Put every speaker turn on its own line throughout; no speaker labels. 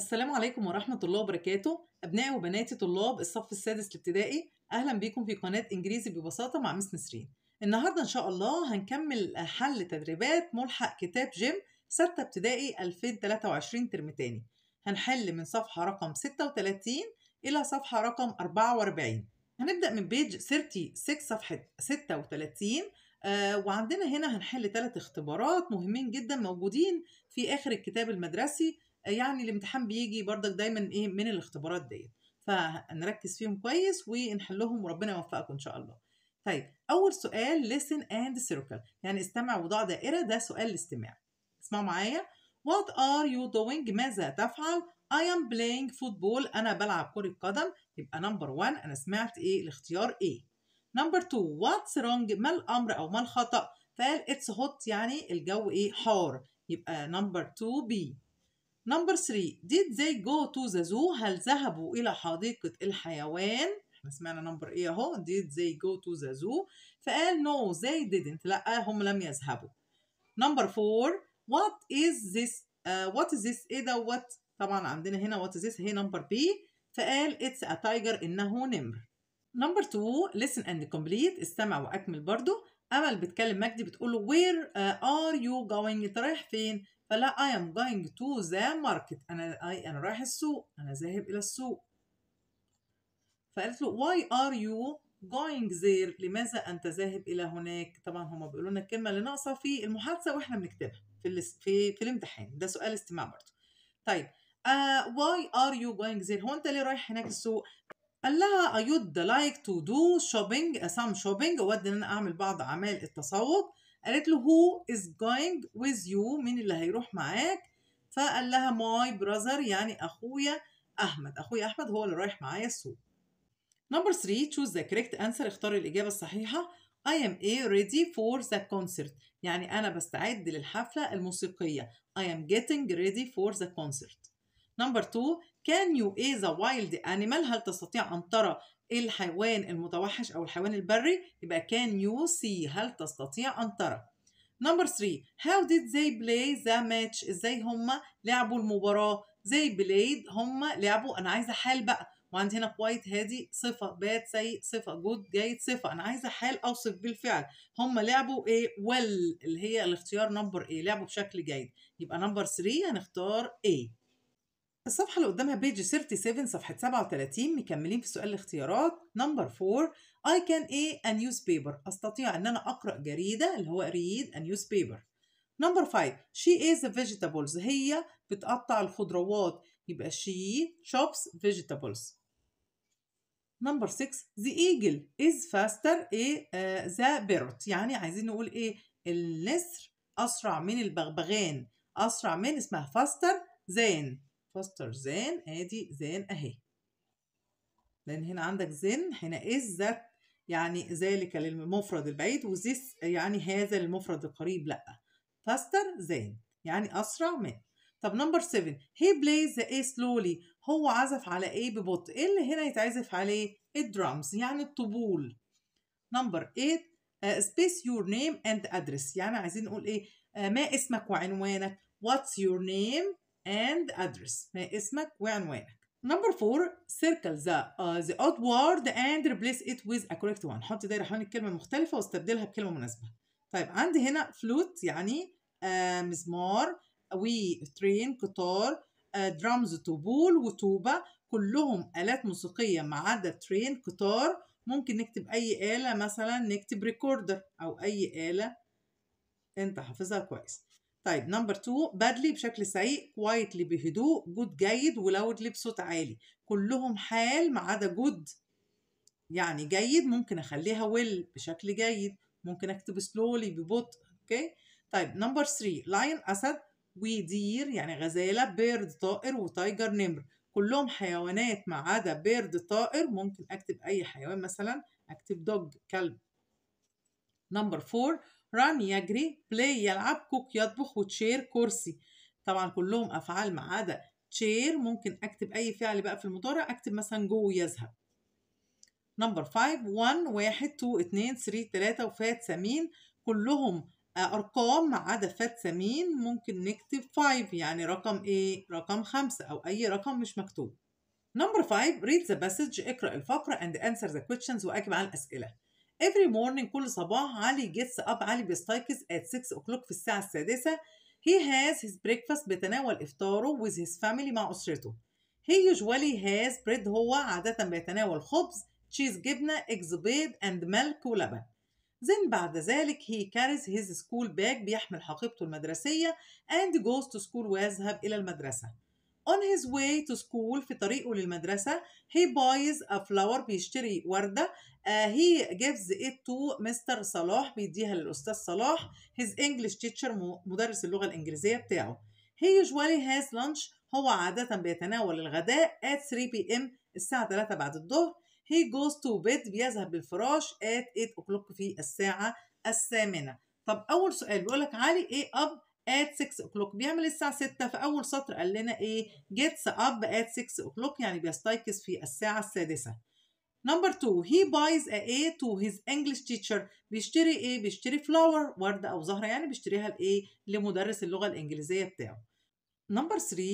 السلام عليكم ورحمة الله وبركاته أبنائي وبناتي طلاب الصف السادس الابتدائي أهلا بيكم في قناة إنجليزي ببساطة مع مس نسرين النهاردة إن شاء الله هنكمل حل تدريبات ملحق كتاب جيم ستة ابتدائي 2023 ترم تاني هنحل من صفحة رقم 36 إلى صفحة رقم 44 هنبدأ من بيج 36 صفحة 36 آه وعندنا هنا هنحل ثلاث اختبارات مهمين جدا موجودين في آخر الكتاب المدرسي يعني الامتحان بيجي برضك دايما ايه من الاختبارات ديت فنركز فيهم كويس ونحلهم وربنا يوفقكم ان شاء الله طيب اول سؤال listen and circle يعني استمع وضع دائره ده سؤال الاستماع اسمعوا معايا what are you doing ماذا تفعل I am playing football أنا بلعب كرة قدم يبقى نمبر one أنا سمعت إيه الاختيار إيه نمبر two what's wrong ما الأمر أو ما الخطأ فقال it's hot يعني الجو إيه حار يبقى نمبر two B نمبر 3 did they go to the zoo هل ذهبوا إلى حديقة الحيوان احنا سمعنا نمبر ايه اهو did they go to the zoo فقال no they didn't لا هم لم يذهبوا نمبر 4 what is this uh, what is this ايه دوت طبعا عندنا هنا what is this هي نمبر بي فقال it's a tiger انه نمر نمبر 2 listen and complete استمع واكمل برضو امل بتكلم مجدي بتقول له where uh, are you going انت رايح فين فلا I am going to the market أنا I أنا رايح السوق أنا ذاهب إلى السوق فقالت له why are you going there لماذا أنت ذاهب إلى هناك طبعا هما بيقولوا لنا الكلمة اللي ناقصة في المحادثة وإحنا بنكتبها في في في الامتحان ده سؤال استماع برضه طيب uh, why are you going there هو أنت ليه رايح هناك السوق قال لها I would like to do shopping some shopping أود إن أنا أعمل بعض أعمال التسوق قالت له هو از جوينج ويز يو مين اللي هيروح معاك فقال لها ماي براذر يعني أخويا أحمد أخويا أحمد هو اللي رايح معايا السوق نمبر 3 تشوز ذا كريكت انسر اختار الإجابة الصحيحة I am A ready for the concert يعني أنا بستعد للحفلة الموسيقية I am getting ready for the concert Number 2 Can you A the wild animal هل تستطيع أن ترى الحيوان المتوحش أو الحيوان البري يبقى كان يو سي هل تستطيع أن ترى نمبر 3 هاو ديد زي بلاي ذا ماتش ازاي هما لعبوا المباراة زي بلايد هما لعبوا أنا عايزة حال بقى وعندي هنا كويت هادي صفة باد سيء صفة جود جيد صفة أنا عايزة حال أوصف بالفعل هما لعبوا إيه well اللي هي الاختيار نمبر إيه لعبوا بشكل جيد يبقى نمبر 3 هنختار ايه الصفحة اللي قدامها بيج 37 صفحة 37 مكملين في سؤال الاختيارات نمبر 4 I can a a newspaper أستطيع أن أنا أقرأ جريدة اللي هو read a newspaper نمبر 5 she is a vegetables هي بتقطع الخضروات يبقى she chops vegetables نمبر 6 the eagle is faster a uh, the bird يعني عايزين نقول ايه النسر أسرع من البغبغان أسرع من اسمها faster than faster than ادي than اهي لان هنا عندك زن هنا is that يعني ذلك للمفرد البعيد وذيس يعني هذا للمفرد القريب لا faster than يعني اسرع من طب نمبر 7 هي بلايز ذا ايه سلولي هو عزف على ايه ببطء ايه اللي هنا يتعزف عليه الدرمز يعني الطبول نمبر 8 سبيس space your name and address يعني عايزين نقول ايه uh, ما اسمك وعنوانك what's your name and address اسمك وعنوانك Number four, circle the, uh, the odd word and replace it with a correct one. حط دايرة حوالين الكلمة المختلفة واستبدلها بكلمة مناسبة. طيب عندي هنا flute يعني uh, مزمار ترين قطار درمز آه، درامز طبول وطوبة كلهم آلات موسيقية ما عدا ترين قطار ممكن نكتب أي آلة مثلا نكتب ريكوردر أو أي آلة أنت حافظها كويس. طيب نمبر 2 بادلي بشكل سيء كوايتلي بهدوء جود جيد ولاودلي بصوت عالي كلهم حال ما عدا جود يعني جيد ممكن اخليها ويل بشكل جيد ممكن اكتب سلولي ببطء اوكي طيب نمبر 3 لاين اسد ودير يعني غزاله بيرد طائر وتايجر نمر كلهم حيوانات ما عدا بيرد طائر ممكن اكتب اي حيوان مثلا اكتب دوج كلب نمبر 4 run يجري play يلعب cook يطبخ وتشير كرسي طبعا كلهم أفعال ما عدا تشير ممكن أكتب أي فعل بقى في المضارع أكتب مثلا جو يذهب نمبر 5 1 1 2 2 3 3 وفات سمين كلهم أرقام ما عدا فات سمين ممكن نكتب 5 يعني رقم إيه؟ رقم 5 أو أي رقم مش مكتوب. نمبر 5 read the passage اقرأ الفقرة and answer the questions وأجب على الأسئلة. Every morning كل صباح علي gets up علي بيستيقظ at 6 o'clock في الساعة السادسة He has his breakfast بيتناول إفطاره with his family مع أسرته He usually has bread هو عادة بيتناول خبز تشيز جبنة eggs بيض and milk ولبن then بعد ذلك he carries his school bag بيحمل حقيبته المدرسية and goes to school ويذهب إلى المدرسة On his way to school في طريقه للمدرسة he buys a flower بيشتري وردة uh, he gives it to Mr. صلاح بيديها للأستاذ صلاح his English teacher مدرس اللغة الإنجليزية بتاعه he usually has lunch هو عادة بيتناول الغداء at 3 p.m. الساعة 3 بعد الظهر he goes to bed بيذهب للفراش at 8 o'clock في الساعة الثامنة طب أول سؤال بيقول لك علي إيه أب at 6 o'clock بيعمل الساعة 6 في أول سطر قال لنا إيه gets up at 6 o'clock يعني بيستيقظ في الساعة السادسة نمبر 2 he buys a A to his English teacher بيشتري إيه بيشتري flower وردة أو زهرة يعني بيشتريها لإيه لمدرس اللغة الإنجليزية بتاعه نمبر 3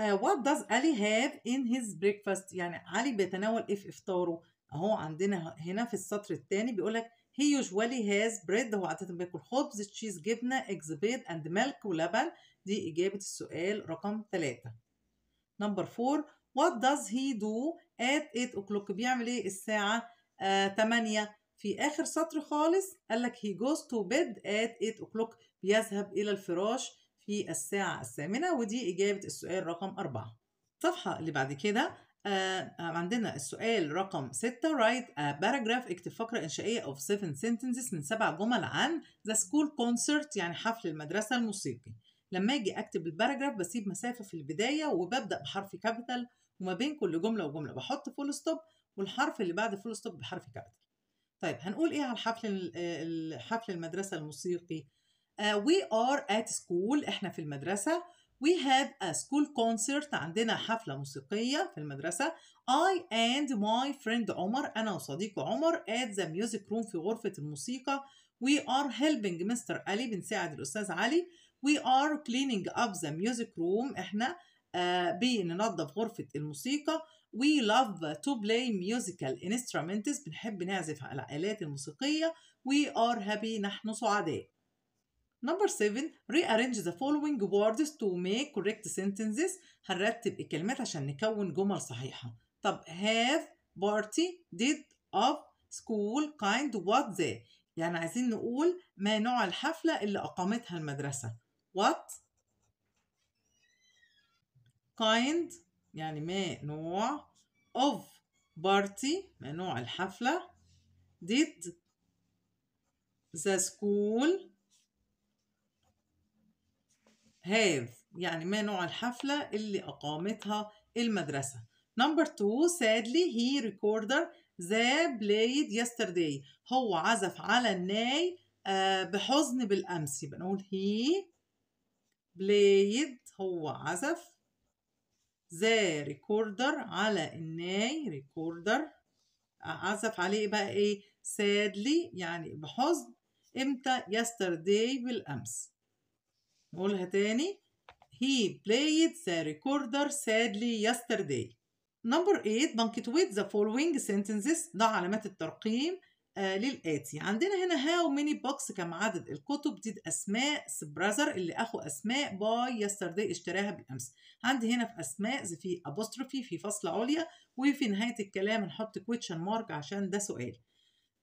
Uh, what does Ali have in his breakfast يعني علي بيتناول ايه في افطاره اهو عندنا هنا في السطر الثاني بيقول لك He usually has bread هو عادة بياكل خبز تشيز جبنة eggs بيض and milk ولبن دي إجابة السؤال رقم تلاتة نمبر فور What does he do at 8 o'clock بيعمل إيه الساعة آه 8 في آخر سطر خالص قال لك he goes to bed at 8 o'clock بيذهب إلى الفراش في الساعة الثامنة ودي إجابة السؤال رقم أربعة الصفحة اللي بعد كده آه، آه، عندنا السؤال رقم 6 write a paragraph اكتب فقرة إنشائية of seven sentences من سبع جمل عن the school concert يعني حفل المدرسة الموسيقي لما أجي أكتب الباراجراف بسيب مسافة في البداية وببدأ بحرف كابيتال وما بين كل جملة وجملة بحط فول ستوب والحرف اللي بعد فول ستوب بحرف كابيتال طيب هنقول إيه على الحفل حفل المدرسة الموسيقي uh, we are at school إحنا في المدرسة we have a school concert عندنا حفلة موسيقية في المدرسة I and my friend عمر أنا وصديقي عمر at the music room في غرفة الموسيقى we are helping Mr. Ali بنساعد الأستاذ علي we are cleaning up the music room إحنا uh, بننظف غرفة الموسيقى we love to play musical instruments بنحب نعزف على الآلات الموسيقية we are happy نحن سعداء Number 7 rearrange the following words to make correct sentences هنرتب الكلمات عشان نكون جمل صحيحة طب have party did of school kind what they يعني عايزين نقول ما نوع الحفلة اللي أقامتها المدرسة what kind يعني ما نوع of party ما نوع الحفلة did the school have يعني ما نوع الحفلة اللي أقامتها المدرسة number two sadly he recorder the played yesterday هو عزف على الناي آه، بحزن بالأمس يبقى نقول he played هو عزف ذا ريكوردر على الناي ريكوردر آه، عزف عليه بقى ايه سادلي يعني بحزن امتى yesterday بالامس نقولها تاني He played the recorder sadly yesterday Number 8 punctuate the following sentences ضع علامات الترقيم آه للآتي عندنا هنا how many books كم عدد الكتب ديد أسماء براذر اللي أخو أسماء باي yesterday اشتراها بالأمس عندي هنا في أسماء في apostrophe في فصل عليا وفي نهاية الكلام نحط question mark عشان ده سؤال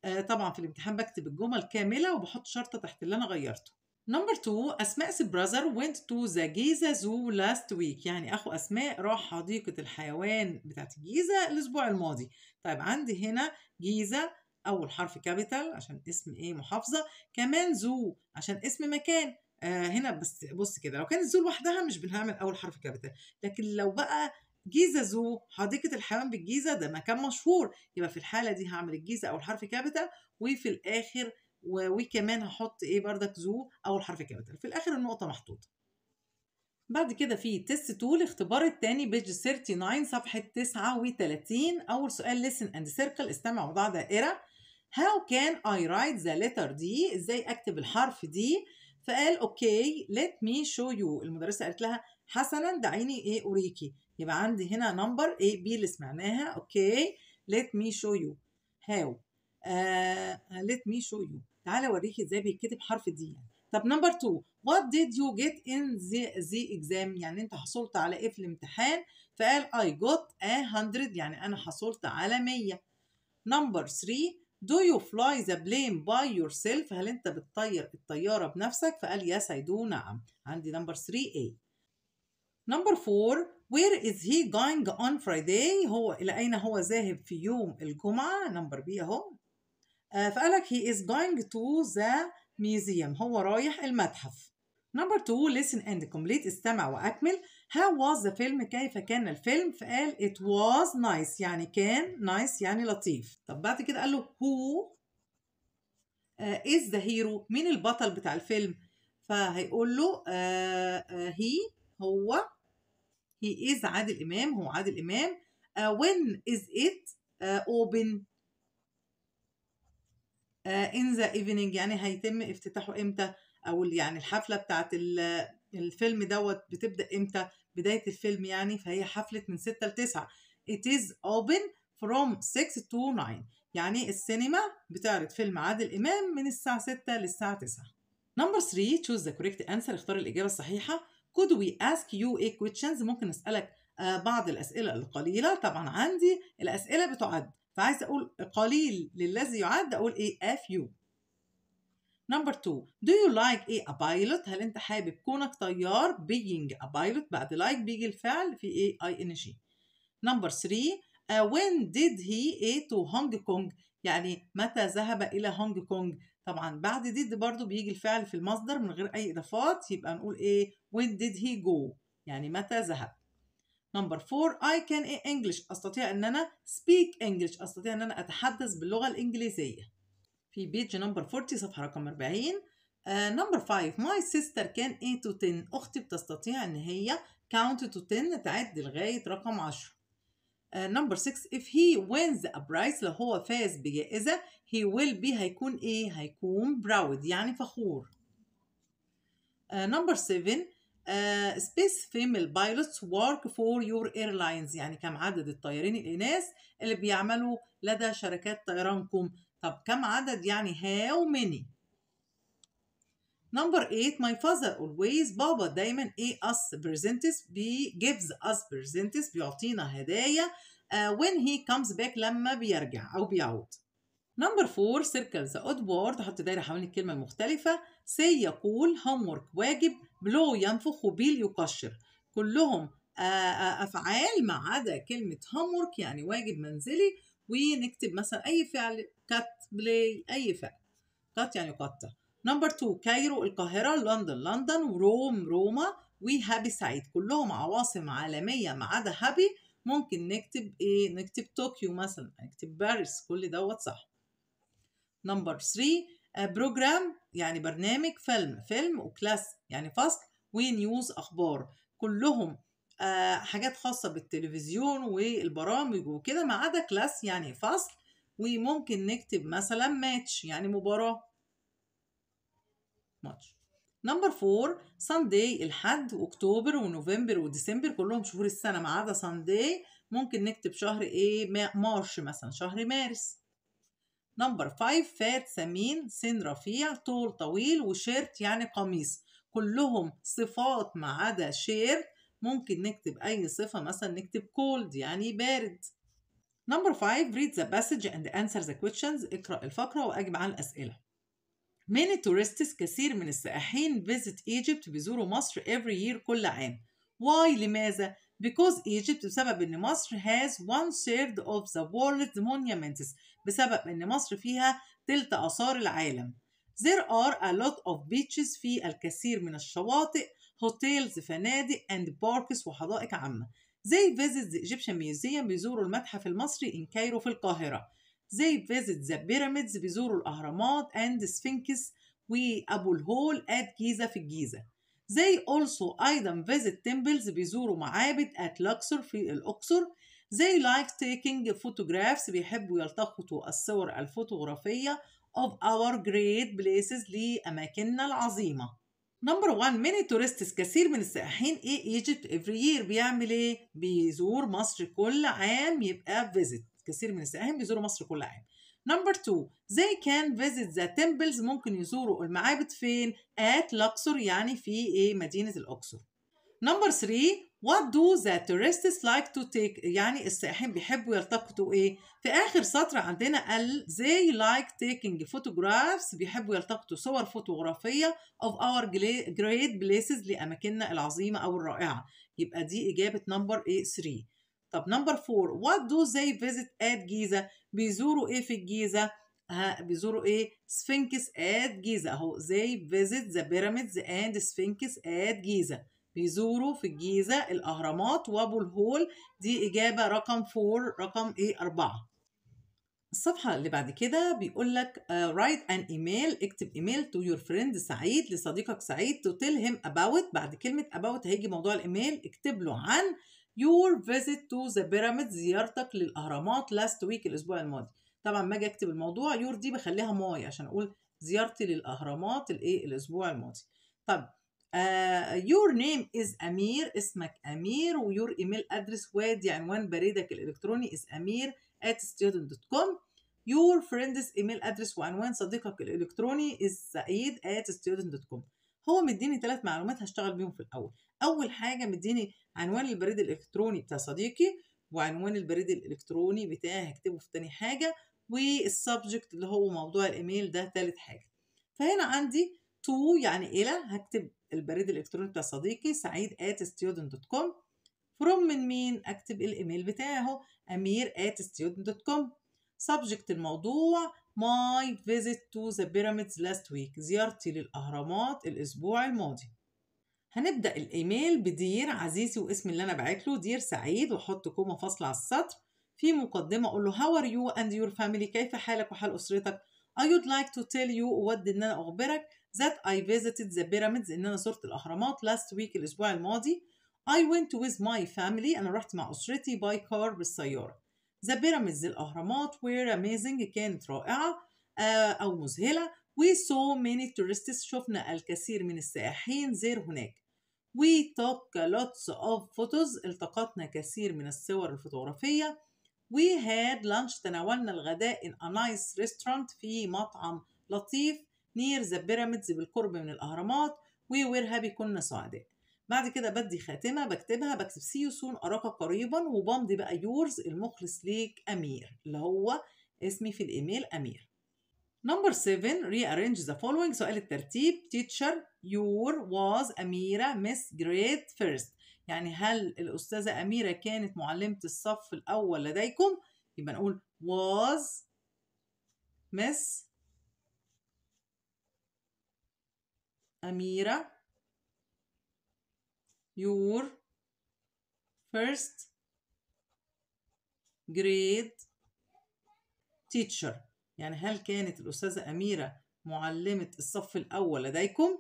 آه طبعا في الامتحان بكتب الجمل كاملة وبحط شرطة تحت اللي أنا غيرته نمبر 2 أسماء براذر went to the Giza Zoo last week يعني أخو أسماء راح حديقة الحيوان بتاعت الجيزة الأسبوع الماضي طيب عندي هنا جيزة أول حرف كابيتال عشان اسم إيه محافظة كمان زو عشان اسم مكان آه هنا بس بص كده لو كانت زو لوحدها مش بنعمل أول حرف كابيتال لكن لو بقى جيزة زو حديقة الحيوان بالجيزة ده مكان مشهور يبقى في الحالة دي هعمل الجيزة أول حرف كابيتال وفي الآخر وكمان هحط ايه بردك ذو اول حرف كابيتال في الاخر النقطه محطوطه بعد كده في تيست تول الاختبار الثاني بيج 39 صفحه 39 اول سؤال ليسن اند سيركل استمع وضع دائره هاو كان اي رايت ذا ليتر دي ازاي اكتب الحرف دي فقال اوكي ليت مي شو يو المدرسه قالت لها حسنا دعيني ايه اوريكي يبقى عندي هنا نمبر اي بي اللي سمعناها اوكي ليت مي شو يو هاو let me show you آه، تعالى اوريكي ازاي بيتكتب حرف دي يعني طب نمبر 2 وات did يو جيت ان ذا اكزام يعني انت حصلت على ايه في الامتحان فقال اي جوت ا 100 يعني انا حصلت على 100 نمبر 3 do you fly the plane by yourself هل انت بتطير الطياره بنفسك فقال yes I do نعم عندي نمبر 3 A نمبر 4 where is he going on Friday هو الى اين هو ذاهب في يوم الجمعه نمبر B اهو آه، فقال لك he is going to the museum هو رايح المتحف number two listen and complete استمع وأكمل how was the film كيف كان الفيلم فقال it was nice يعني كان nice يعني لطيف طب بعد كده قال له who آه، is the hero مين البطل بتاع الفيلم فهيقول له آه، he هو he is عادل إمام هو عادل إمام when is it open ان ذا ايفنينج يعني هيتم افتتاحه امتى او يعني الحفله بتاعت الفيلم دوت بتبدا امتى بدايه الفيلم يعني فهي حفله من 6 ل 9 it is open from 6 to 9 يعني السينما بتعرض فيلم عادل امام من الساعه 6 للساعه 9 نمبر 3 choose the correct answer اختار الاجابه الصحيحه could we ask you a questions ممكن اسالك آه، بعض الاسئله القليله طبعا عندي الاسئله بتعد فعايز اقول قليل للذي يعد اقول ايه a few نمبر 2 do you like ايه a pilot هل انت حابب كونك طيار being a pilot بعد like بيجي الفعل في ايه ing نمبر 3 uh, when did he ايه to Hong Kong يعني متى ذهب الى هونج كونج طبعا بعد did برضو بيجي الفعل في المصدر من غير اي اضافات يبقى نقول ايه when did he go يعني متى ذهب نمبر 4 I can English أستطيع أن أنا speak English أستطيع أن أنا أتحدث باللغة الإنجليزية في بيج نمبر 40 صفحة رقم 40 نمبر 5 my sister can eat to 10 أختي بتستطيع إن هي count to 10 تعد لغاية رقم 10 نمبر uh, 6 if he wins a prize لو هو فاز بجائزة he will be هيكون إيه؟ هيكون proud يعني فخور نمبر uh, 7 سبيس فيميل بايلوتس ورك فور يور ايرلاينز يعني كم عدد الطيارين الاناث اللي بيعملوا لدى شركات طيرانكم طب كم عدد يعني هاو ميني نمبر 8 my father always بابا دايما اي us بريزنتس بي gives us بريزنتس بيعطينا هدايا وين آه، when he comes back لما بيرجع او بيعود نمبر 4 circle the odd word حط دايره حوالين الكلمه المختلفه سي يقول ورك واجب بلو ينفخ وبيل يقشر كلهم افعال ما عدا كلمه هومورك يعني واجب منزلي ونكتب مثلا اي فعل كات بلاي اي فعل كات يعني قطع نمبر 2 كايرو القاهره لندن لندن وروم روما وهابي سعيد كلهم عواصم عالميه ما عدا هابي ممكن نكتب ايه نكتب طوكيو مثلا نكتب باريس كل دوت صح نمبر 3 آه، بروجرام يعني برنامج فيلم فيلم وكلاس يعني فصل ونيوز اخبار كلهم آه، حاجات خاصة بالتلفزيون والبرامج وكده ما عدا كلاس يعني فصل وممكن نكتب مثلا ماتش يعني مباراة ماتش نمبر فور ساندي الحد واكتوبر ونوفمبر وديسمبر كلهم شهور السنة ما عدا ساندي ممكن نكتب شهر ايه مارش مثلا شهر مارس نمبر 5 فات سمين سن رفيع طول طويل وشيرت يعني قميص كلهم صفات ما عدا شير ممكن نكتب أي صفة مثلا نكتب cold يعني بارد نمبر 5 read the passage and answer the questions اقرأ الفقرة وأجب على الأسئلة many tourists كثير من السائحين visit Egypt بيزوروا مصر every year كل عام why لماذا because Egypt بسبب ان مصر has one third of the world's monuments بسبب ان مصر فيها تلت آثار العالم there are a lot of beaches في الكثير من الشواطئ hotels فنادق and parks وحدائق عامة they visit the Egyptian museum بيزوروا المتحف المصري in كايرو في القاهرة they visit the pyramids بيزوروا الأهرامات and the sphinx وأبو الهول at جيزة في الجيزة زي also أيضا visit temples بيزوروا معابد at Luxor في الأقصر زي like taking photographs بيحبوا يلتقطوا الصور الفوتوغرافية of our great places لأماكننا العظيمة Number one, many tourists, كثير من السائحين ايه Egypt every year بيعمل ايه بيزور مصر كل عام يبقى visit كثير من السائحين بيزوروا مصر كل عام نمبر 2 they can visit the temples ممكن يزوروا المعابد فين at لوكسور يعني في ايه مدينة الأقصر نمبر 3 what do the tourists like to take يعني السائحين بيحبوا يلتقطوا ايه في آخر سطر عندنا قال they like taking photographs بيحبوا يلتقطوا صور فوتوغرافية of our great places لأماكننا العظيمة أو الرائعة يبقى دي إجابة نمبر 3 إيه؟ طب نمبر فور وات دو زي فيزيت ات جيزة بيزوروا ايه في الجيزة ها بيزوروا ايه سفنكس ات جيزة اهو زي فيزيت ذا بيراميدز اند سفنكس ات جيزة بيزوروا في الجيزة الأهرامات وأبو الهول دي إجابة رقم فور رقم ايه أربعة الصفحة اللي بعد كده بيقول لك رايت ان ايميل اكتب ايميل تو يور فريند سعيد لصديقك سعيد تو تيل هيم اباوت بعد كلمة اباوت هيجي موضوع الايميل اكتب له عن your visit to the pyramids زيارتك للاهرامات last week الاسبوع الماضي طبعا ما اجي اكتب الموضوع يور دي بخليها ماي عشان اقول زيارتي للاهرامات الايه الاسبوع الماضي طب آه، your name is امير اسمك امير ويور ايميل ادرس وادي عنوان بريدك الالكتروني is امير at student.com your friend's email address وعنوان صديقك الالكتروني is سعيد at student.com هو مديني ثلاث معلومات هشتغل بيهم في الاول اول حاجه مديني عنوان البريد الالكتروني بتاع صديقي وعنوان البريد الالكتروني بتاعي هكتبه في تاني حاجه والسبجكت اللي هو موضوع الايميل ده تالت حاجه فهنا عندي تو يعني الى هكتب البريد الالكتروني بتاع صديقي سعيد ات student دوت كوم فروم من مين اكتب الايميل بتاعه امير ات student دوت كوم سبجكت الموضوع my visit to the pyramids last week زيارتي للأهرامات الأسبوع الماضي هنبدأ الإيميل بدير عزيزي واسم اللي أنا بعت له دير سعيد وأحط كومة فاصلة على السطر في مقدمة أقول له how are you and your family كيف حالك وحال أسرتك I would like to tell you أود إن أنا أخبرك that I visited the pyramids إن أنا زرت الأهرامات last week الأسبوع الماضي I went with my family أنا رحت مع أسرتي by car بالسيارة ذا بيراميدز الاهرامات وير اميزنج كانت رائعه آه، او مذهله وي سو many tourists شفنا الكثير من السائحين زير هناك وي توك لوتس اوف فوتوز التقطنا كثير من الصور الفوتوغرافية وي هاد لانش تناولنا الغداء in a nice restaurant في مطعم لطيف near the pyramids بالقرب من الأهرامات وي وير هابي كنا سعداء بعد كده بدي خاتمه بكتبها بكتب سي يو سون اراك قريبا وبمضي بقى يورز المخلص ليك امير اللي هو اسمي في الايميل امير نمبر 7 ارينج ذا فولوينج سؤال الترتيب تيتشر يور واز أميرة مس جريد فيرست يعني هل الأستاذة أميرة كانت معلمة الصف الأول لديكم؟ يبقى نقول was miss أميرة your first grade teacher يعني هل كانت الأستاذة أميرة معلمة الصف الأول لديكم؟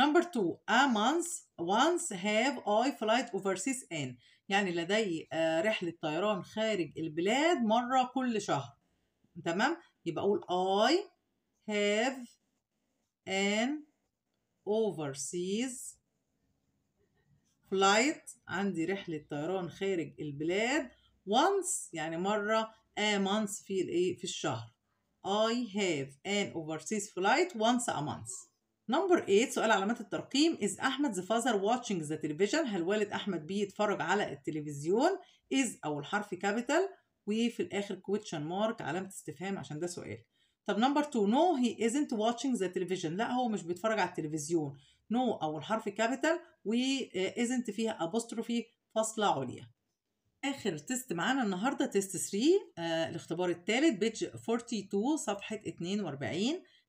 Number two, a month once have I flight overseas in يعني لدي آه، رحلة طيران خارج البلاد مرة كل شهر تمام؟ يبقى أقول I have an overseas فلايت عندي رحلة طيران خارج البلاد once يعني مرة a month في الايه في الشهر I have an overseas flight once a month نمبر 8 سؤال علامات الترقيم Is احمد the father watching the television? هل والد احمد بيتفرج على التلفزيون از اول حرف كابيتال وفي الاخر question mark علامه استفهام عشان ده سؤال طب نمبر 2 نو هي ازنت واتشينج ذا تلفزيون لا هو مش بيتفرج على التلفزيون نو no, اول حرف كابيتال و ازنت فيها ابوستروفي فاصله عليا اخر تيست معانا النهارده تيست 3 آه الاختبار الثالث بيج 42 صفحه 42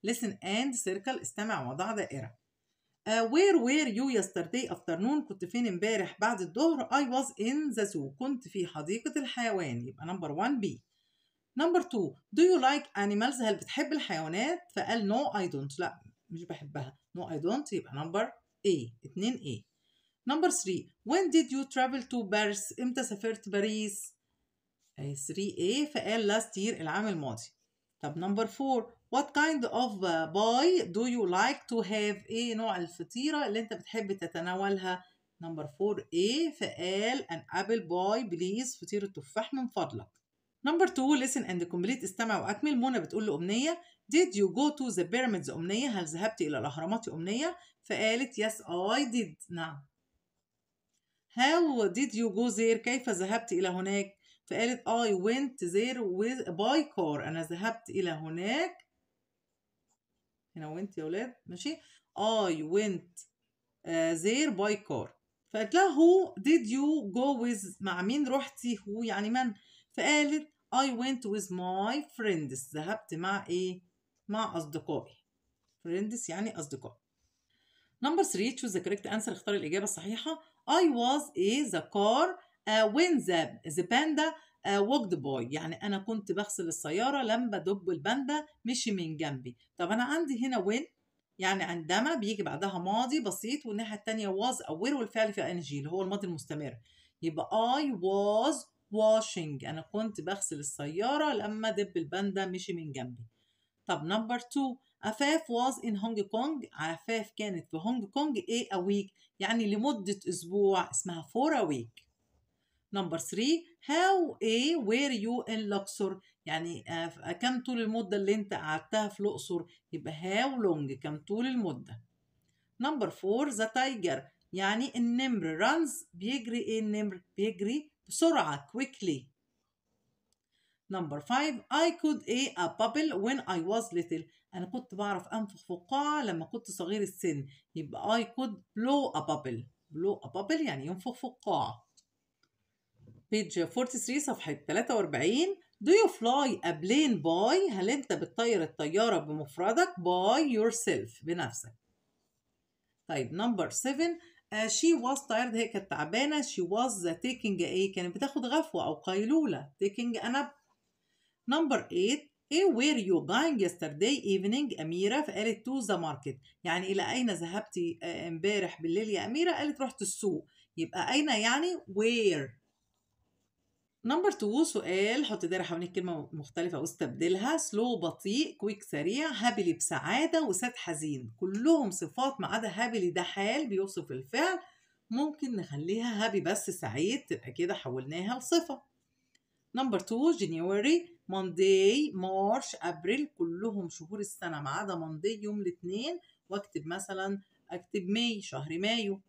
listen and circle استمع وضع دائره Uh, where were you yesterday afternoon كنت فين امبارح بعد الظهر I was in the zoo كنت في حديقه الحيوان يبقى نمبر 1 بي نمبر 2 دو يو لايك انيمالز هل بتحب الحيوانات فقال نو اي دونت لا مش بحبها نو اي دونت يبقى نمبر A 2 A نمبر 3 وين ديد يو ترافل تو باريس امتى سافرت باريس 3A آه، فقال لاست يير العام الماضي طب نمبر 4 what kind of boy do you like to have ايه نوع الفطيرة اللي انت بتحب تتناولها نمبر 4 إيه؟ فقال an apple boy please فطيرة تفاح من فضلك نمبر 2 listen and complete استمع واكمل منى بتقول له امنيه did you go to the pyramids امنيه هل ذهبت الى الاهرامات امنيه فقالت yes I did نعم how did you go there كيف ذهبت الى هناك فقالت I went there with by car أنا ذهبت إلى هناك هنا went يا ولاد ماشي I went uh, there by car فقالت لها who did you go with مع مين رحتي هو يعني من فقالت I went with my friends ذهبت مع ايه مع اصدقائي friends يعني اصدقائي number 3 choose the correct answer اختار الاجابه الصحيحه I was a the car uh, when the, the panda uh, walked by يعني انا كنت بغسل السياره لما دب الباندا مشي من جنبي طب انا عندي هنا when يعني عندما بيجي بعدها ماضي بسيط والناحيه الثانيه was اوله والفعل في ing اللي هو الماضي المستمر يبقى I was washing أنا كنت بغسل السيارة لما دب الباندا مشي من جنبي طب نمبر 2 عفاف was in هونج كونج عفاف كانت في هونج كونج ايه a week يعني لمدة أسبوع اسمها for a week نمبر 3 how a were you in Luxor يعني آه، كم طول المدة اللي انت قعدتها في الأقصر يبقى how long كم طول المدة نمبر 4 the tiger يعني النمر runs بيجري ايه النمر بيجري بسرعة quickly Number five I could a a bubble when I was little أنا كنت بعرف أنفخ فقاعة لما كنت صغير السن يبقى I could blow a bubble blow a bubble يعني ينفخ فقاعة page 43 صفحة 43 Do you fly a plane by هل أنت بتطير الطيارة بمفردك by yourself بنفسك طيب number 7 Uh, she was tired هي كانت تعبانه was واز taking ايه كانت بتاخد غفوه او قيلوله taking a nap number 8 ايه وير يو جاينج يسترداي ايفنينج اميره فقالت تو ذا ماركت يعني الى اين ذهبتي uh, امبارح بالليل يا اميره قالت رحت السوق يبقى اين يعني وير نمبر 2 سؤال حط دايره حوالين كلمه مختلفه واستبدلها سلو بطيء كويك سريع هابلي بسعاده وساد حزين كلهم صفات ما عدا هابلي ده حال بيوصف الفعل ممكن نخليها هابي بس سعيد تبقى كده حولناها لصفه نمبر 2 جينيوري موندي مارش ابريل كلهم شهور السنه ما عدا موندي يوم الاثنين واكتب مثلا اكتب ماي شهر مايو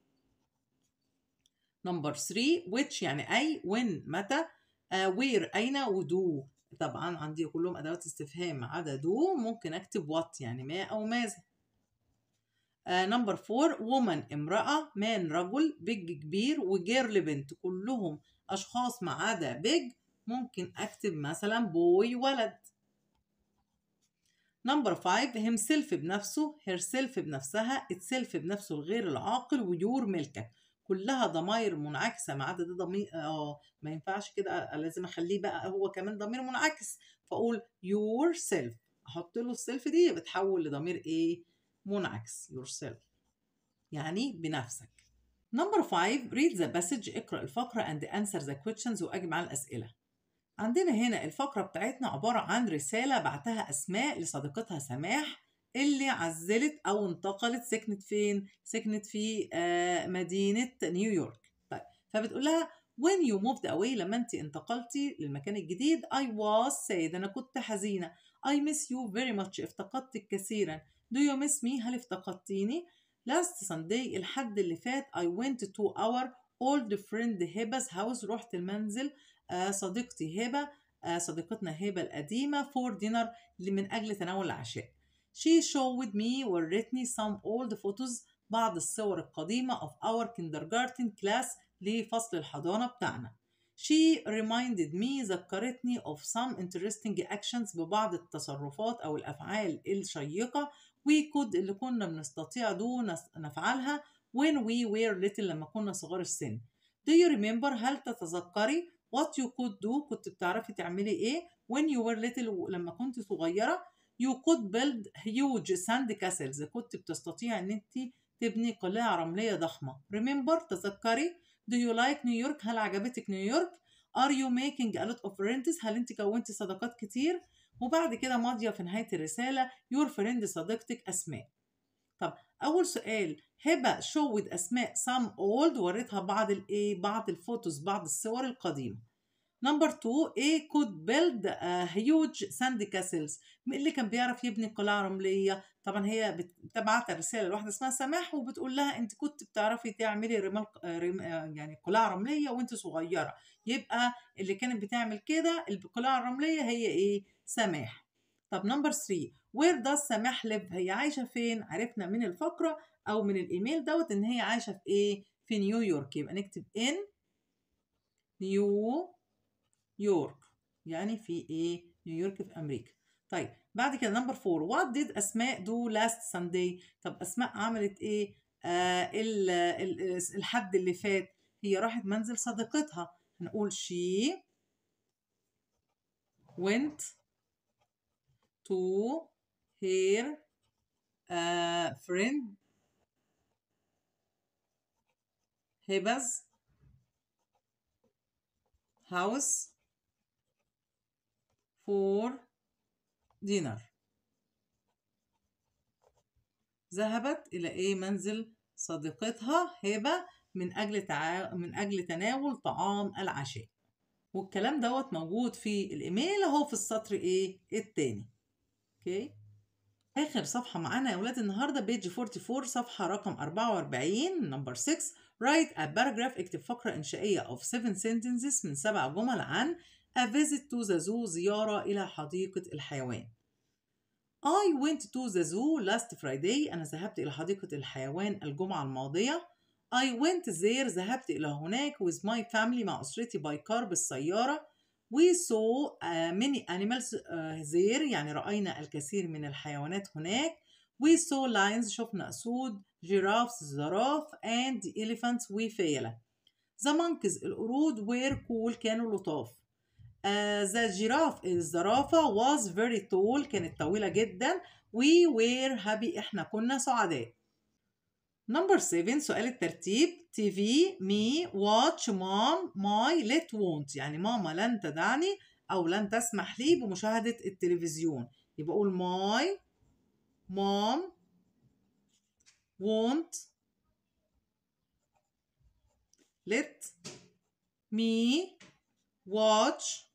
نمبر 3 which يعني اي وين متى وير آه، أين ودو طبعا عندي كلهم أدوات استفهام عدا دو ممكن أكتب وات يعني ما أو ماذا نمبر فور وومن امرأة مان رجل بيج كبير وجيرل بنت كلهم أشخاص ما عدا بيج ممكن أكتب مثلا بوي ولد نمبر فايف himself بنفسه هيرسلف بنفسها اتسلف بنفسه الغير العاقل ويور ملكك كلها ضماير منعكسه ما عدا ده ضمير اه ما ينفعش كده لازم اخليه بقى هو كمان ضمير منعكس فاقول يور سيلف احط له السيلف دي بتحول لضمير ايه منعكس يور سيلف يعني بنفسك نمبر 5 ريد ذا باسج اقرا الفقره and answer the questions واجب على الاسئله عندنا هنا الفقره بتاعتنا عباره عن رساله بعتها اسماء لصديقتها سماح اللي عزلت او انتقلت سكنت فين سكنت في آه، مدينه نيويورك طيب فبتقول لها when you moved away لما انت انتقلتي للمكان الجديد I was sad انا كنت حزينه I miss you very much افتقدتك كثيرا do you miss me هل افتقدتيني last Sunday الحد اللي فات I went to our old friend Heba's house رحت المنزل آه، صديقتي هبة آه، صديقتنا هبة القديمة for dinner من أجل تناول العشاء She showed me وريتني some old photos بعض الصور القديمة of our kindergarten class لفصل الحضانة بتاعنا. She reminded me ذكرتني of some interesting actions ببعض التصرفات أو الأفعال الشيقة we could اللي كنا بنستطيع دو نفعلها when we were little لما كنا صغار السن. Do you remember هل تتذكري what you could do كنت بتعرفي تعملي إيه when you were little لما كنت صغيرة يو كود بيلد هيوج ساند كاسلز كنت بتستطيع ان انت تبني قلاع رمليه ضخمه ريمبر تذكري دو يو لايك نيويورك هل عجبتك نيويورك ار يو ميكينج ا لوت اوف فريندز هل انت كونتي صداقات كتير وبعد كده ماضيه في نهايه الرساله يور فريند صديقتك اسماء طب اول سؤال هبه شوت اسماء سام اولد وريتها بعض الايه بعض الفوتوز بعض الصور القديمه نمبر 2 اي كود بيلد هيوج ساند كاسلز اللي كان بيعرف يبني قلاع رمليه طبعا هي بتبعت رساله لواحده اسمها سماح وبتقول لها انت كنت بتعرفي تعملي رمال رم... يعني قلاع رمليه وانت صغيره يبقى اللي كانت بتعمل كده القلاع الرمليه هي ايه سماح طب نمبر 3 وير داز سماح ليف هي عايشه فين عرفنا من الفقره او من الايميل دوت ان هي عايشه في ايه في نيويورك يبقى نكتب ان نيو يورك يعني في ايه نيويورك في امريكا طيب بعد كده نمبر 4 وات ديد اسماء دو لاست سانداي طب اسماء عملت ايه آه ال الحد اللي فات هي راحت منزل صديقتها هنقول she went to her uh, friend Heba's house for dinner ذهبت إلى إيه منزل صديقتها هبة من أجل تع... من أجل تناول طعام العشاء والكلام دوت موجود في الإيميل أهو في السطر إيه التاني أوكي آخر صفحة معانا يا ولاد النهاردة بيج 44 صفحة رقم 44 نمبر 6 write a paragraph اكتب فقرة إنشائية of 7 sentences من سبع جمل عن A visit to the zoo زيارة إلى حديقة الحيوان. I went to the zoo last Friday. أنا ذهبت إلى حديقة الحيوان الجمعة الماضية. I went there ذهبت إلى هناك with my family مع أسرتي by car بالسيارة. We saw uh, many animals uh, there يعني رأينا الكثير من الحيوانات هناك. We saw lions شفنا أسود, giraffes زراف and elephants وفيلة. The monkeys القرود were cool كانوا لطاف. Uh, the giraffe الزرافة was very tall كانت طويلة جدا we were happy احنا كنا سعداء number seven سؤال الترتيب TV me watch mom my let won't يعني ماما لن تدعني أو لن تسمح لي بمشاهدة التلفزيون يبقى أقول my mom won't let me watch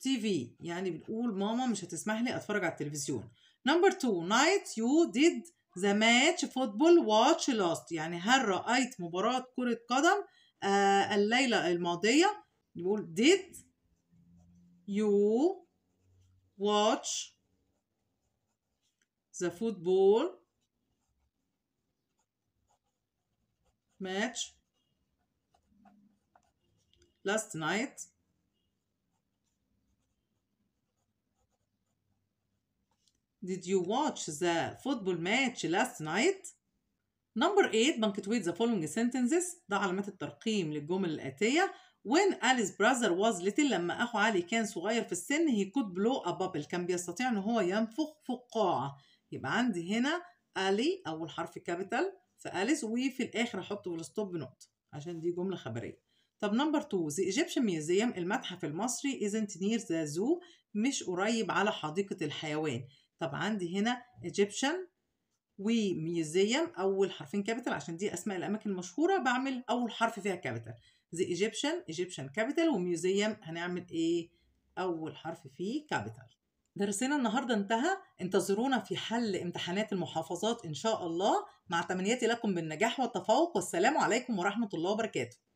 تي في يعني بنقول ماما مش هتسمح لي اتفرج على التلفزيون نمبر 2 نايت يو ديد ذا ماتش فوتبول واتش لاست يعني هل رايت مباراه كره قدم آه الليله الماضيه بيقول ديد يو واتش ذا فوتبول ماتش لاست نايت Did you watch the football match last night? Number 8 punctuate the following sentences ده علامات الترقيم للجمل الآتية When Alice brother was little لما أخو علي كان صغير في السن he could blow a bubble كان بيستطيع إن هو ينفخ فقاعة يبقى عندي هنا Ali أول حرف كابيتال في أليس وفي الآخر أحطه في الستوب نقطة عشان دي جملة خبرية طب نمبر 2 The Egyptian Museum المتحف المصري isn't near the zoo مش قريب على حديقة الحيوان طب عندي هنا ايجيبشن وميوزيوم أول حرفين كابيتال عشان دي أسماء الأماكن المشهورة بعمل أول حرف فيها كابيتال زي Egyptian Egyptian كابيتال وميوزيوم هنعمل إيه أول حرف فيه كابيتال درسنا النهارده انتهى انتظرونا في حل امتحانات المحافظات إن شاء الله مع تمنياتي لكم بالنجاح والتفوق والسلام عليكم ورحمة الله وبركاته